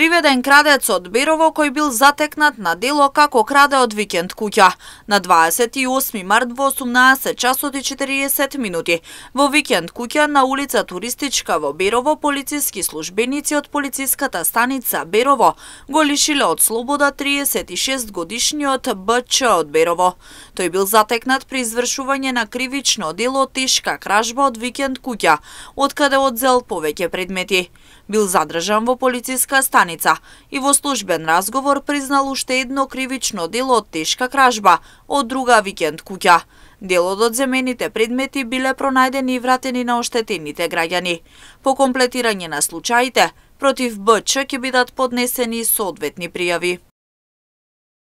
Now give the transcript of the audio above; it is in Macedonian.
приведен крадец од Берово кој бил затекнат на дело како краде од викенд куќа. На 28 март во 18 часот и 40 минути во викенд куќа на улица Туристичка во Берово полициски службеници од полициската станица Берово го лишиле од слобода 36 годишниот БЧ од Берово. Тој бил затекнат при извршување на кривично дело тешка кражба од викенд куќа, од каде одзел повеќе предмети. Бил задржан во полициска станица станица и во службен разговор признал уште едно кривично дело од тешка кражба од друга викенд куќа. Делот од земените предмети биле пронајдени и вратени на оштетените граѓани. По комплетирање на случаите, против БЧ ќе бидат поднесени соодветни пријави.